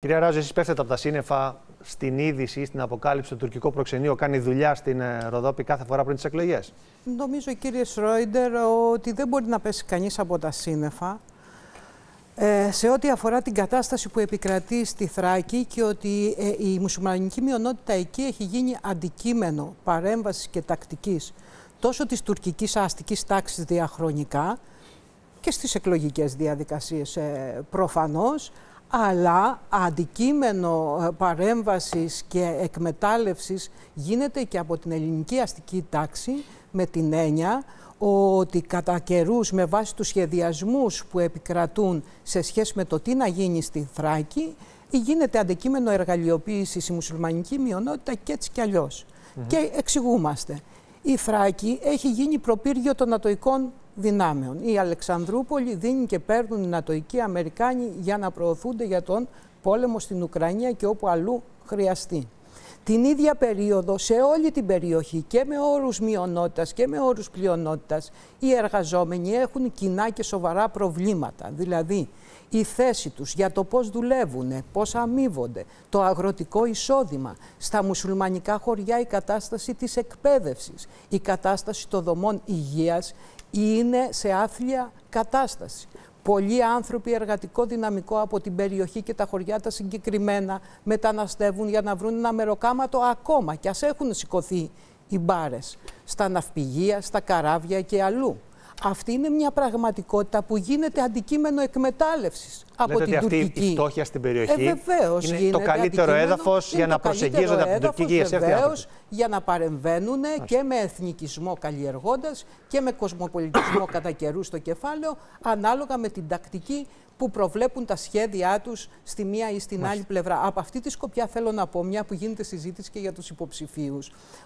Κυρία Ράζο, εσείς πέφτετε από τα σύννεφα στην είδηση ή στην αποκάλυψη του τουρκικό προξενείο κάνει δουλειά στην ε, Ροδόπη κάθε φορά πριν τις εκλογές. Νομίζω, κύριε Σρόιντερ, ότι δεν μπορεί να πέσει κανείς από τα σύννεφα ε, σε ό,τι αφορά την κατάσταση που επικρατεί στη Θράκη και ότι ε, η μουσουλμανική μειονότητα εκεί έχει γίνει αντικείμενο παρέμβασης και τακτικής τόσο της τουρκικής αστικής τάξης διαχρονικά και στις εκλογικές διαδικασίες προφανώ. προφανώς, αλλά αντικείμενο ε, παρέμβασης και εκμετάλλευσης γίνεται και από την ελληνική αστική τάξη με την έννοια ότι κατά καιρούς με βάση τους σχεδιασμούς που επικρατούν σε σχέση με το τι να γίνει στη Θράκη γίνεται αντικείμενο εργαλειοποίησης η μουσουλμανική μειονότητα και έτσι κι αλλιώς. Και εξηγούμαστε. Η Θράκη έχει γίνει προπύργιο των ατοικών δυνάμεων. Η Αλεξανδρούπολη δίνει και παίρνουν οι Νατοικοί Αμερικάνοι για να προωθούνται για τον πόλεμο στην Ουκρανία και όπου αλλού χρειαστεί. Την ίδια περίοδο, σε όλη την περιοχή και με όρους μειονότητας και με όρους πλειονότητας, οι εργαζόμενοι έχουν κοινά και σοβαρά προβλήματα. Δηλαδή, η θέση τους για το πώς δουλεύουν, πώς αμείβονται, το αγροτικό εισόδημα. Στα μουσουλμανικά χωριά η κατάσταση της εκπαίδευσης, η κατάσταση των δομών υγείας, είναι σε άθλια κατάσταση. Πολλοί άνθρωποι εργατικό δυναμικό από την περιοχή και τα χωριά τα συγκεκριμένα μεταναστεύουν για να βρουν ένα μεροκάματο ακόμα και ας έχουν σηκωθεί οι μπάρες στα ναυπηγεία, στα καράβια και αλλού. Αυτή είναι μια πραγματικότητα που γίνεται αντικείμενο εκμετάλλευσης από την ότι αυτή η φτώχεια στην περιοχή ε, είναι το καλύτερο έδαφο για να προσεγγίζονται από την Τουρκική. Βεβαίως, για να παρεμβαίνουν και με εθνικισμό καλλιεργώντας και με κοσμοπολιτισμό κατά καιρού στο κεφάλαιο, ανάλογα με την τακτική που προβλέπουν τα σχέδιά τους στη μία ή στην άλλη πλευρά. Από αυτή τη σκοπιά θέλω να πω, μια που γίνεται συζήτηση και για τους υποψηφίους,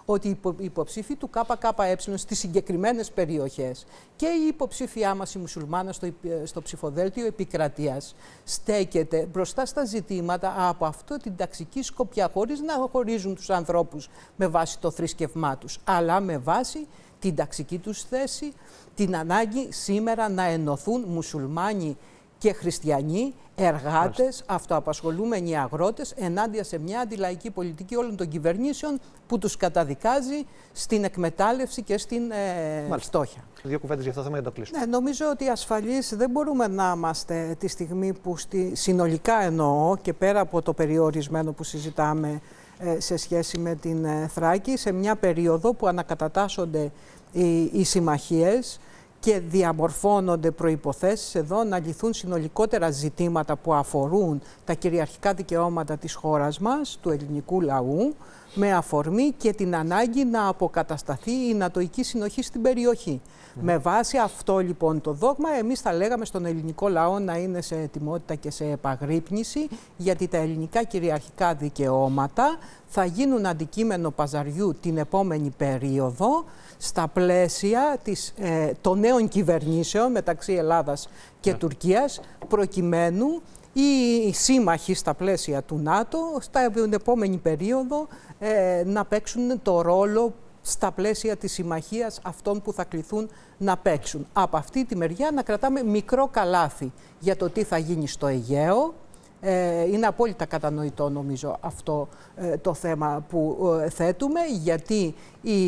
ότι οι υποψήφοι του ΚΚΕ στις συγκεκριμένες περιοχές και η υποψήφιά μας, η μουσουλμάνα, στο, στο ψηφοδέλτιο επικρατείας, στέκεται μπροστά στα ζητήματα από αυτό την ταξική σκοπιά, χωρίς να χωρίζουν τους ανθρώπους με βάση το θρησκευμά τους, αλλά με βάση την ταξική τους θέση, την ανάγκη σήμερα να ενωθούν μουσουλμάνοι και χριστιανοί, εργάτες, αυτοαπασχολούμενοι αγρότες, ενάντια σε μια αντιλαϊκή πολιτική όλων των κυβερνήσεων που τους καταδικάζει στην εκμετάλλευση και στην ε, φτώχεια. Δύο κουβέντες για αυτό το θέμα για να το κλείσουμε. Ναι, νομίζω ότι ασφαλής δεν μπορούμε να είμαστε τη στιγμή που στη, συνολικά εννοώ και πέρα από το περιορισμένο που συζητάμε ε, σε σχέση με την ε, Θράκη σε μια περίοδο που ανακατατάσσονται οι, οι και διαμορφώνονται προϋποθέσεις εδώ να λυθούν συνολικότερα ζητήματα που αφορούν τα κυριαρχικά δικαιώματα της χώρας μας, του ελληνικού λαού, με αφορμή και την ανάγκη να αποκατασταθεί η νατοική συνοχή στην περιοχή. Mm-hmm. Με βάση αυτό λοιπόν το δόγμα, εμείς θα λέγαμε στον ελληνικό λαό να είναι σε ετοιμότητα και σε επαγρύπνηση, γιατί τα ελληνικά κυριαρχικά δικαιώματα θα γίνουν αντικείμενο παζαριού την επόμενη περίοδο στα πλαίσια της, ε, των νέων κυβερνήσεων μεταξύ Ελλάδας και ναι. Τουρκίας προκειμένου οι σύμμαχοι στα πλαίσια του ΝΑΤΟ στα επόμενη περίοδο ε, να παίξουν το ρόλο στα πλαίσια της συμμαχίας αυτών που θα κληθούν να παίξουν. Από αυτή τη μεριά να κρατάμε μικρό καλάθι για το τι θα γίνει στο Αιγαίο. Ε, είναι απόλυτα κατανοητό νομίζω αυτό ε, το θέμα που ε, θέτουμε γιατί η,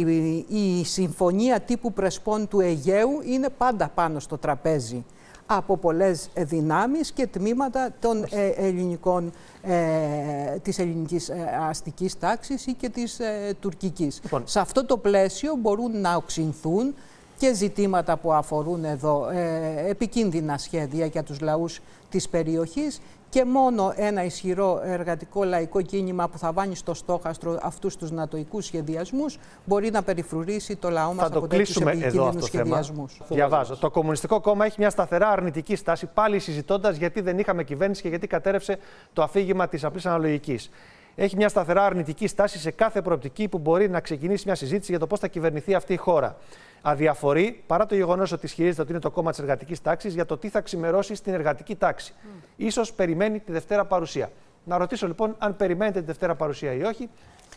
η συμφωνία τύπου πρεσπών του Αιγαίου είναι πάντα πάνω στο τραπέζι από πολλές ε, δυνάμεις και τμήματα των ε, ελληνικών, ε, της ελληνικής αστικής τάξης ή και της ε, τουρκικής. Λοιπόν. Σε αυτό το πλαίσιο μπορούν να οξυνθούν και ζητήματα που αφορούν εδώ ε, επικίνδυνα σχέδια για τους λαούς της περιοχής και μόνο ένα ισχυρό εργατικό λαϊκό κίνημα που θα βάνει στο στόχαστρο αυτούς τους νατοικούς σχεδιασμούς μπορεί να περιφρουρήσει το λαό μας θα από το κλείσουμε σχεδιασμούς. Θέμα. Διαβάζω. Το Κομμουνιστικό Κόμμα έχει μια σταθερά αρνητική στάση πάλι συζητώντας γιατί δεν είχαμε κυβέρνηση και γιατί κατέρευσε το αφήγημα της απλής αναλογικής έχει μια σταθερά αρνητική στάση σε κάθε προοπτική που μπορεί να ξεκινήσει μια συζήτηση για το πώς θα κυβερνηθεί αυτή η χώρα. Αδιαφορεί, παρά το γεγονός ότι ισχυρίζεται ότι είναι το κόμμα της εργατικής τάξης, για το τι θα ξημερώσει στην εργατική τάξη. Mm. σω περιμένει τη Δευτέρα παρουσία. Να ρωτήσω λοιπόν αν περιμένετε τη Δευτέρα παρουσία ή όχι.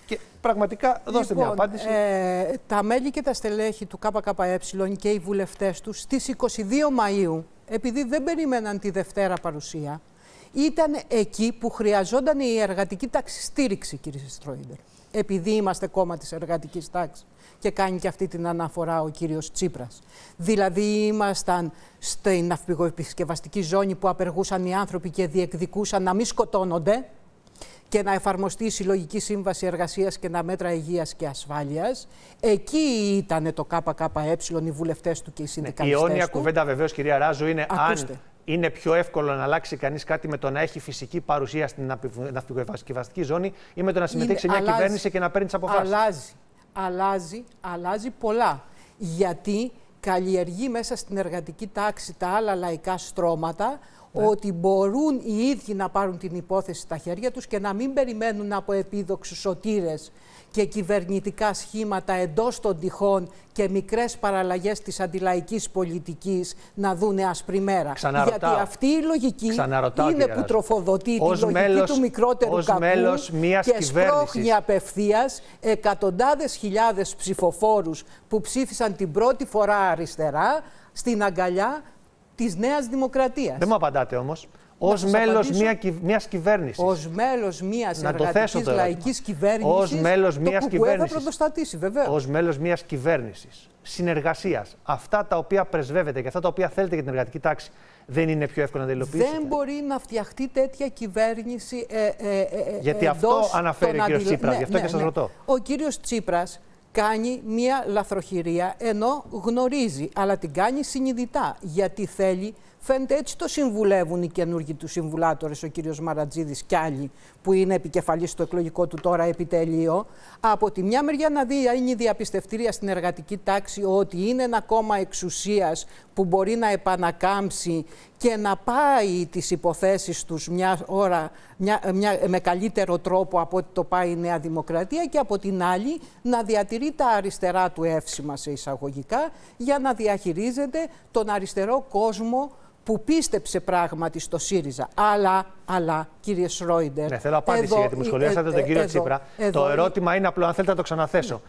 Και πραγματικά δώστε μια λοιπόν, απάντηση. Ε, τα μέλη και τα στελέχη του ΚΚΕ και οι βουλευτές τους στις 22 Μαου, επειδή δεν περίμεναν τη Δευτέρα παρουσία, ήταν εκεί που χρειαζόταν η εργατική τάξη στήριξη, κύριε Στρόιντερ. Επειδή είμαστε κόμμα της εργατικής τάξης και κάνει και αυτή την αναφορά ο κύριος Τσίπρας. Δηλαδή ήμασταν στην ναυπηγοεπισκευαστική ζώνη που απεργούσαν οι άνθρωποι και διεκδικούσαν να μην σκοτώνονται και να εφαρμοστεί η Συλλογική Σύμβαση Εργασίας και να μέτρα υγείας και ασφάλειας. Εκεί ήταν το ΚΚΕ, οι βουλευτές του και οι συνδικαλιστές ναι, Η αιώνια κουβέντα βεβαίως κυρία Ράζου, είναι Ακούστε. αν είναι πιο εύκολο να αλλάξει κανείς κάτι με το να έχει φυσική παρουσία στην ναυπηγοευασκευαστική ζώνη ή με το να συμμετέχει σε μια αλλάζει, κυβέρνηση και να παίρνεις τι αποφάσεις. Αλλάζει. Αλλάζει, αλλάζει πολλά. Γιατί καλλιεργεί μέσα στην εργατική τάξη τα άλλα λαϊκά στρώματα ναι. ότι μπορούν οι ίδιοι να πάρουν την υπόθεση στα χέρια τους και να μην περιμένουν από επίδοξους σωτήρες και κυβερνητικά σχήματα εντός των τυχών και μικρές παραλλαγές της αντιλαϊκής πολιτικής να δούνε ασπριμέρα. Γιατί αυτή η λογική είναι που τροφοδοτεί την τη λογική του μικρότερου ως κακού και σπρώχνει απευθείας εκατοντάδες χιλιάδες ψηφοφόρους που ψήφισαν την πρώτη φορά αριστερά στην αγκαλιά της Νέας Δημοκρατίας. Δεν μου απαντάτε όμως. Ως μέλος μια κυβέρνησης. Ως μέλος μιας εργατική λαϊκής κυβέρνησης. Ως μέλος μια κυβέρνηση. Θα πρωτοστατήσει, βεβαίως. Ως μέλος μιας κυβέρνησης συνεργασίας. Αυτά τα οποία πρεσβεύετε και αυτά τα οποία θέλετε για την εργατική τάξη δεν είναι πιο εύκολο να τα υλοποιήσετε. Δεν μπορεί να φτιαχτεί τέτοια κυβέρνηση. Ε, ε, ε, ε Γιατί ε, αυτό αναφέρει ο κύριος Τσίπρας. Ναι, γι' αυτό ναι, και σας ναι. ρωτώ. Ο κύριος Τσίπρας κάνει μία λαθροχειρία ενώ γνωρίζει, αλλά την κάνει συνειδητά γιατί θέλει Φαίνεται έτσι το συμβουλεύουν οι καινούργοι τους συμβουλάτορες, ο κύριος Μαρατζίδης και άλλοι, που είναι επικεφαλής στο εκλογικό του τώρα επιτελείο. Από τη μια μεριά να δει, είναι η διαπιστευτήρια στην εργατική τάξη ότι είναι ένα κόμμα εξουσίας που μπορεί να επανακάμψει και να πάει τις υποθέσεις τους μια ώρα μια, μια, με καλύτερο τρόπο από ότι το πάει η Νέα Δημοκρατία και από την άλλη να διατηρεί τα αριστερά του εύσημα σε εισαγωγικά για να διαχειρίζεται τον αριστερό κόσμο που πίστεψε πράγματι στο ΣΥΡΙΖΑ. Αλλά, αλλά κύριε Σρόιντερ. Ναι, θέλω απάντηση εδώ, γιατί μου σχολιάσατε ε, τον ε, κύριο εδώ, Τσίπρα. το ερώτημα είναι απλό, αν θέλετε να το ξαναθέσω.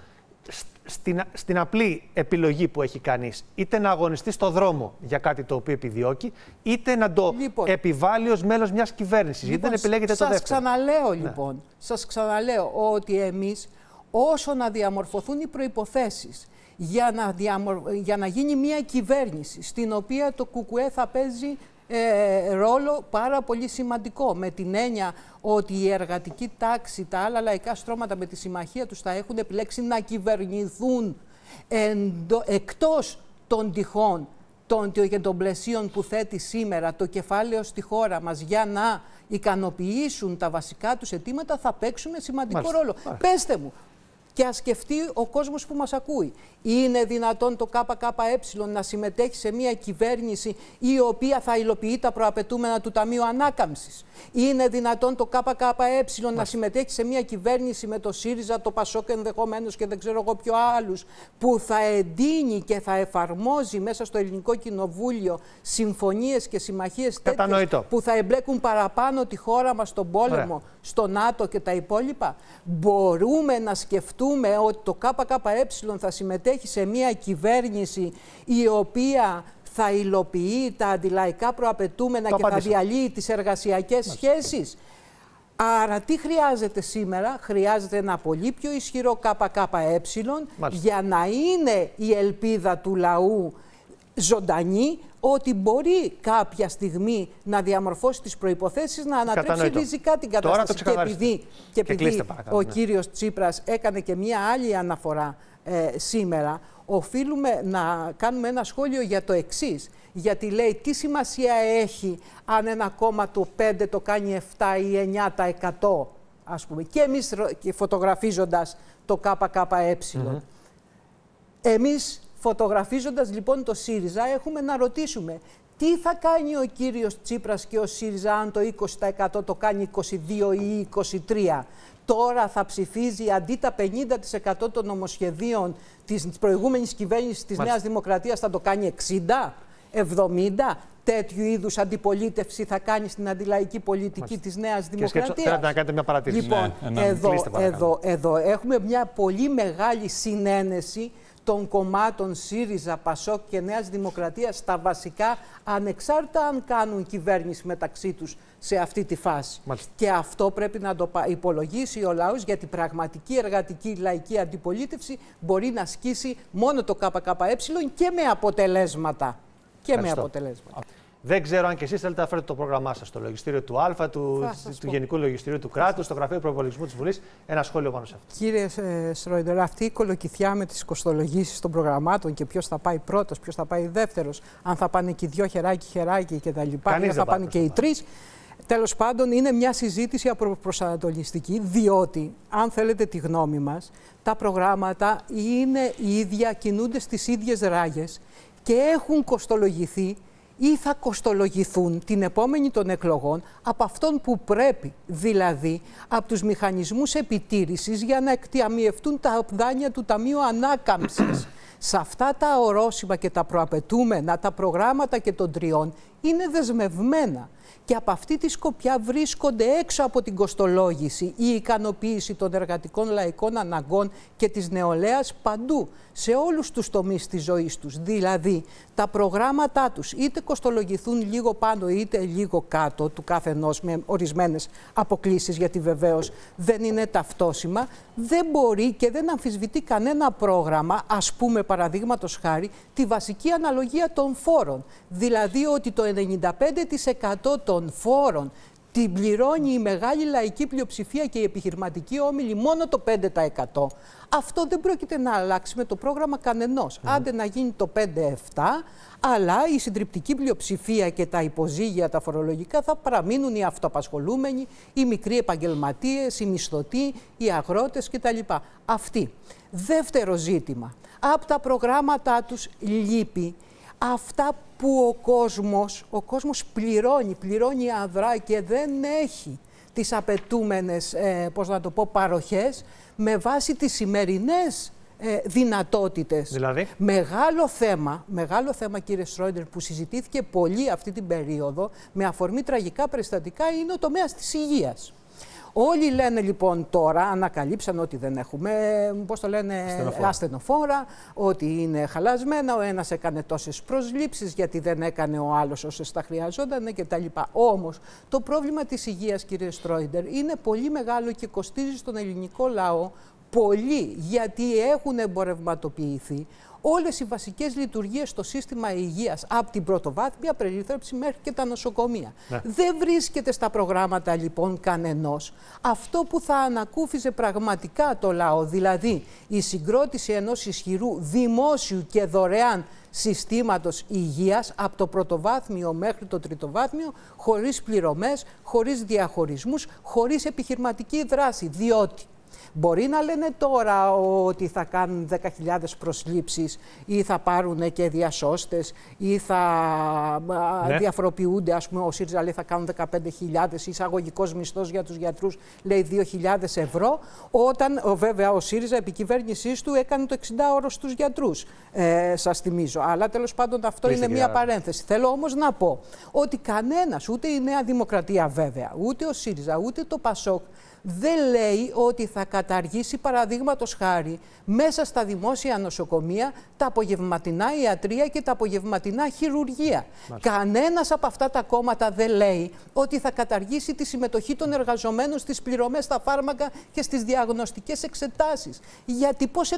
Στην, απλή επιλογή που έχει κανείς, είτε να αγωνιστεί στο δρόμο για κάτι το οποίο επιδιώκει, είτε να το λοιπόν, επιβάλλει ως μέλος μιας κυβέρνησης. Λοιπόν, επιλέγετε το δεύτερο. Σα ξαναλέω ναι. λοιπόν, σας ξαναλέω ότι εμείς όσο να διαμορφωθούν οι προϋποθέσεις για να, για να γίνει μια κυβέρνηση στην οποία το ΚΚΕ θα παίζει ε, ρόλο πάρα πολύ σημαντικό με την έννοια ότι η εργατική τάξη, τα άλλα λαϊκά στρώματα με τη συμμαχία τους θα έχουν επιλέξει να κυβερνηθούν εντο... εκτός των τυχών των, και των πλαισίων που θέτει σήμερα το κεφάλαιο στη χώρα μας για να ικανοποιήσουν τα βασικά τους αιτήματα θα παίξουν σημαντικό ρόλο. Μάλιστα. μου, και ας σκεφτεί ο κόσμος που μας ακούει. Είναι δυνατόν το ΚΚΕ να συμμετέχει σε μια κυβέρνηση η οποία θα υλοποιεί τα προαπαιτούμενα του Ταμείου Ανάκαμψης. Είναι δυνατόν το ΚΚΕ να συμμετέχει σε μια κυβέρνηση με το ΣΥΡΙΖΑ, το ΠΑΣΟΚ ενδεχομένως και δεν ξέρω εγώ ποιο άλλους, που θα εντείνει και θα εφαρμόζει μέσα στο ελληνικό κοινοβούλιο συμφωνίες και συμμαχίες που θα εμπλέκουν παραπάνω τη χώρα μας στον πόλεμο, Ωραία. στο ΝΑΤΟ και τα υπόλοιπα. Μπορούμε να σκεφτούμε ότι το ΚΚΕ θα συμμετέχει σε μια κυβέρνηση η οποία θα υλοποιεί τα αντιλαϊκά προαπαιτούμενα και θα διαλύει τις εργασιακές σχέσεις. Άρα τι χρειάζεται σήμερα, χρειάζεται ένα πολύ πιο ισχυρό ΚΚΕ Μάλιστα. για να είναι η ελπίδα του λαού ζωντανή ότι μπορεί κάποια στιγμή να διαμορφώσει τις προϋποθέσεις να ανατρέψει ριζικά την κατάσταση. και επειδή, ο ναι. κύριος Τσίπρας έκανε και μία άλλη αναφορά ε, σήμερα, οφείλουμε να κάνουμε ένα σχόλιο για το εξής. Γιατί λέει τι σημασία έχει αν ένα κόμμα του 5 το κάνει 7 ή 9 τα 100, ας πούμε. Και εμείς φωτογραφίζοντας το ΚΚΕ. Mm Εμείς Φωτογραφίζοντας λοιπόν το ΣΥΡΙΖΑ έχουμε να ρωτήσουμε τι θα κάνει ο κύριος Τσίπρας και ο ΣΥΡΙΖΑ αν το 20% το κάνει 22 ή 23%. Τώρα θα ψηφίζει αντί τα 50% των νομοσχεδίων της προηγούμενης κυβέρνησης της Νέας Δημοκρατίας θα το κάνει 60%. 70 τέτοιου είδους αντιπολίτευση θα κάνει στην αντιλαϊκή πολιτική τη της Νέας Δημοκρατίας. να κάνετε μια παρατήρηση. Λοιπόν, ναι, ναι, ναι, εδώ, εδώ έχουμε μια πολύ μεγάλη συνένεση των κομμάτων ΣΥΡΙΖΑ, ΠΑΣΟΚ και Νέας Δημοκρατίας στα βασικά, ανεξάρτητα αν κάνουν κυβέρνηση μεταξύ τους σε αυτή τη φάση. Και αυτό πρέπει να το υπολογίσει ο λαός, γιατί πραγματική εργατική λαϊκή αντιπολίτευση μπορεί να σκίσει μόνο το ΚΚΕ και με αποτελέσματα. Και με αποτελέσματα. Δεν ξέρω αν και εσείς θέλετε να φέρετε το πρόγραμμά σας στο λογιστήριο του Α, του, του Γενικού Λογιστήριου του Κράτους, στο Γραφείο Προπολογισμού της Βουλής. Ένα σχόλιο πάνω σε αυτό. Κύριε ε, Σρόιντερ, αυτή η κολοκυθιά με τις κοστολογήσεις των προγραμμάτων και ποιος θα πάει πρώτος, ποιος θα πάει δεύτερος, αν θα πάνε και οι δυο χεράκι, χεράκι κτλ. Αν θα πάνε και οι τρεις. Τέλος πάντων, είναι μια συζήτηση προσανατολιστική, διότι, αν θέλετε τη γνώμη μας, τα προγράμματα είναι οι ίδια, κινούνται στις ίδιες ράγες και έχουν κοστολογηθεί ή θα κοστολογηθούν την επόμενη των εκλογών από αυτόν που πρέπει, δηλαδή από τους μηχανισμούς επιτήρησης για να εκτιαμιευτούν τα δάνεια του Ταμείου Ανάκαμψης. Σε αυτά τα ορόσημα και τα προαπαιτούμενα, τα προγράμματα και των τριών, είναι δεσμευμένα. Και από αυτή τη σκοπιά βρίσκονται έξω από την κοστολόγηση η ικανοποίηση των εργατικών λαϊκών αναγκών και της νεολαίας παντού, σε όλους τους τομείς της ζωής τους. Δηλαδή, τα προγράμματά τους είτε κοστολογηθούν λίγο πάνω είτε λίγο κάτω του κάθε ενός με ορισμένες αποκλήσεις, γιατί βεβαίως, δεν είναι ταυτόσιμα δεν μπορεί και δεν αμφισβητεί κανένα πρόγραμμα, ας πούμε παραδείγματος χάρη, τη βασική αναλογία των φόρων. Δηλαδή ότι το 95% των φόρων την πληρώνει η μεγάλη λαϊκή πλειοψηφία και η επιχειρηματική όμιλη μόνο το 5%. Αυτό δεν πρόκειται να αλλάξει με το πρόγραμμα κανενός. Ναι. Άντε να γίνει το 5-7, αλλά η συντριπτική πλειοψηφία και τα υποζύγια, τα φορολογικά θα παραμείνουν οι αυτοαπασχολούμενοι, οι μικροί επαγγελματίες, οι μισθωτοί, οι αγρότες κτλ. Αυτή. Δεύτερο ζήτημα. Από τα προγράμματά τους λείπει αυτά που ο κόσμος, ο κόσμος πληρώνει, πληρώνει αδρά και δεν έχει τις απαιτούμενες, ε, πώς να το πω, παροχές με βάση τις σημερινές ε, δυνατότητες. Δηλαδή. Μεγάλο θέμα, μεγάλο θέμα κύριε Στρόιντερ που συζητήθηκε πολύ αυτή την περίοδο με αφορμή τραγικά περιστατικά είναι ο τομέας της υγείας. Όλοι λένε λοιπόν τώρα, ανακαλύψαν ότι δεν έχουμε, πώς το λένε, ασθενοφόρα. ασθενοφόρα, ότι είναι χαλασμένα. Ο ένας έκανε τόσες προσλήψεις γιατί δεν έκανε ο άλλος όσες τα χρειαζόταν κτλ. Όμως το πρόβλημα της υγείας, κύριε Στρόιντερ, είναι πολύ μεγάλο και κοστίζει στον ελληνικό λαό πολύ γιατί έχουν εμπορευματοποιηθεί όλες οι βασικές λειτουργίες στο σύστημα υγείας, από την πρωτοβάθμια περίθαλψη μέχρι και τα νοσοκομεία. Ναι. Δεν βρίσκεται στα προγράμματα λοιπόν κανενός αυτό που θα ανακούφιζε πραγματικά το λαό, δηλαδή η συγκρότηση ενός ισχυρού δημόσιου και δωρεάν συστήματος υγείας από το πρωτοβάθμιο μέχρι το τριτοβάθμιο χωρίς πληρωμές, χωρίς διαχωρισμούς, χωρίς επιχειρηματική δράση, διότι Μπορεί να λένε τώρα ότι θα κάνουν 10.000 προσλήψεις ή θα πάρουν και διασώστες ή θα ναι. διαφοροποιούνται. Ας πούμε, ο ΣΥΡΙΖΑ λέει θα κάνουν 15.000 εισαγωγικός μισθός για τους γιατρούς, λέει 2.000 ευρώ. Όταν βέβαια ο ΣΥΡΙΖΑ επί κυβέρνησής του έκανε το 60 ώρο στους γιατρούς, ε, σας θυμίζω. Αλλά τέλος πάντων αυτό είναι μια παρένθεση. Θέλω όμως να πω ότι κανένας, ούτε η Νέα Δημοκρατία βέβαια, ούτε ο ΣΥΡΙΖΑ, ούτε το ΠΑΣΟΚ δεν λέει ότι θα καταργήσει, παραδείγματος χάρη, μέσα στα δημόσια νοσοκομεία τα απογευματινά ιατρία και τα απογευματινά χειρουργία. Κανένας από αυτά τα κόμματα δεν λέει ότι θα καταργήσει τη συμμετοχή των εργαζομένων στις πληρωμές, στα φάρμακα και στις διαγνωστικές εξετάσεις. Γιατί πώς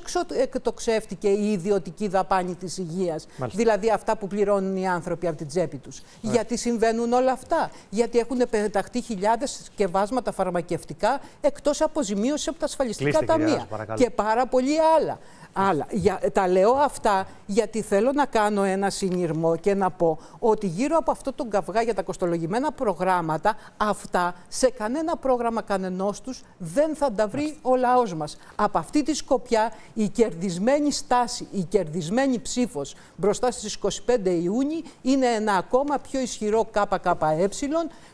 εκτοξεύτηκε η ιδιωτική δαπάνη της υγείας, δηλαδή αυτά που πληρώνουν οι άνθρωποι από την τσέπη τους. Γιατί συμβαίνουν όλα αυτά. Γιατί έχουν πεταχτεί χιλιάδες συσκευάσματα φαρμακευτικά εκτός εκτός αποζημίωση από τα ασφαλιστικά ταμεία. και πάρα πολλοί άλλα. Αλλά για, τα λέω αυτά γιατί θέλω να κάνω ένα συνειρμό και να πω ότι γύρω από αυτό τον καυγά για τα κοστολογημένα προγράμματα, αυτά σε κανένα πρόγραμμα κανενός τους δεν θα τα βρει ο λαός μας. Από αυτή τη σκοπιά η κερδισμένη στάση, η κερδισμένη ψήφος μπροστά στις 25 Ιούνιου είναι ένα ακόμα πιο ισχυρό ΚΚΕ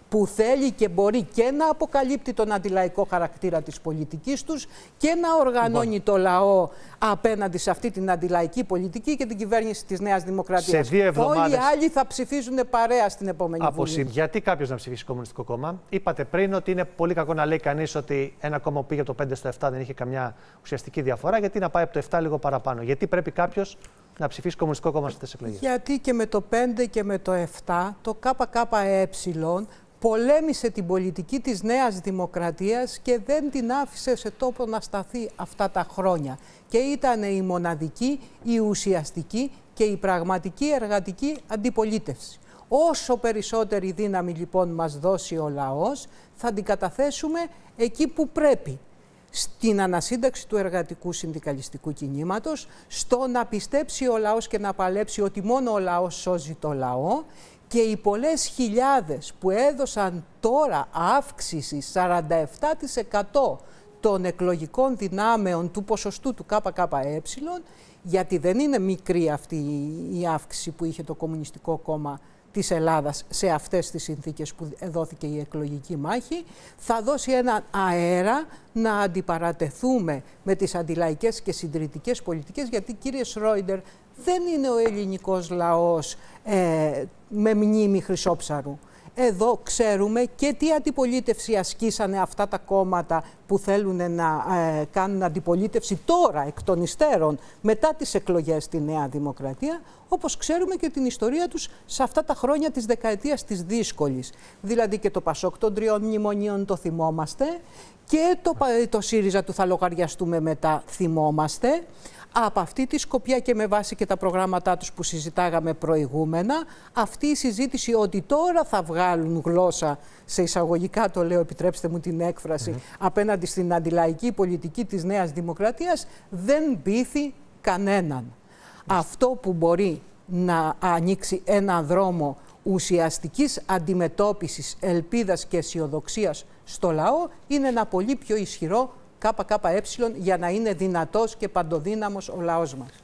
που θέλει και μπορεί και να αποκαλύπτει τον αντιλαϊκό χαρακτήρα της πολιτικής τους και να οργανώνει λοιπόν. το λαό απέναντι σε αυτή την αντιλαϊκή πολιτική και την κυβέρνηση της Νέας Δημοκρατίας. Σε δύο εβδομάδες... Όλοι οι άλλοι θα ψηφίζουν παρέα στην επόμενη από Βουλή. Σύμ. Γιατί κάποιος να ψηφίσει Κομμουνιστικό Κόμμα. Είπατε πριν ότι είναι πολύ κακό να λέει κανείς ότι ένα κόμμα που πήγε από το 5 στο 7 δεν είχε καμιά ουσιαστική διαφορά. Γιατί να πάει από το 7 λίγο παραπάνω. Γιατί πρέπει κάποιος να ψηφίσει Κομμουνιστικό Κόμμα σε αυτές τις εκλογές. Γιατί και με το 5 και με το 7 το ΚΚΕ πολέμησε την πολιτική της Νέας Δημοκρατίας και δεν την άφησε σε τόπο να σταθεί αυτά τα χρόνια. Και ήταν η μοναδική, η ουσιαστική και η πραγματική εργατική αντιπολίτευση. Όσο περισσότερη δύναμη λοιπόν μας δώσει ο λαός, θα την καταθέσουμε εκεί που πρέπει. Στην ανασύνταξη του εργατικού συνδικαλιστικού κινήματος, στο να πιστέψει ο λαός και να παλέψει ότι μόνο ο λαός σώζει το λαό και οι πολλές χιλιάδες που έδωσαν τώρα αύξηση 47% των εκλογικών δυνάμεων του ποσοστού του ΚΚΕ, γιατί δεν είναι μικρή αυτή η αύξηση που είχε το Κομμουνιστικό Κόμμα της Ελλάδας σε αυτές τις συνθήκες που δόθηκε η εκλογική μάχη, θα δώσει ένα αέρα να αντιπαρατεθούμε με τις αντιλαϊκές και συντηρητικές πολιτικές, γιατί κύριε Σρόιντερ δεν είναι ο ελληνικός λαός ε, με μνήμη χρυσόψαρου. Εδώ ξέρουμε και τι αντιπολίτευση ασκήσανε αυτά τα κόμματα που θέλουν να ε, κάνουν αντιπολίτευση τώρα, εκ των υστέρων, μετά τις εκλογές στη Νέα Δημοκρατία, όπως ξέρουμε και την ιστορία τους σε αυτά τα χρόνια της δεκαετίας της δύσκολης. Δηλαδή και το Πασόκ των τριών μνημονίων το θυμόμαστε και το, το ΣΥΡΙΖΑ του θα λογαριαστούμε μετά θυμόμαστε. Από αυτή τη σκοπιά και με βάση και τα προγράμματά τους που συζητάγαμε προηγούμενα, αυτή η συζήτηση ότι τώρα θα βγάλουν γλώσσα, σε εισαγωγικά το λέω, επιτρέψτε μου την έκφραση, απέναντι στην αντιλαϊκή πολιτική της Νέας Δημοκρατίας, δεν πείθει κανέναν. Αυτό που μπορεί να ανοίξει ένα δρόμο ουσιαστικής αντιμετώπισης ελπίδας και αισιοδοξίας στο λαό είναι ένα πολύ πιο ισχυρό ΚΚΕ για να είναι δυνατός και παντοδύναμος ο λαός μας.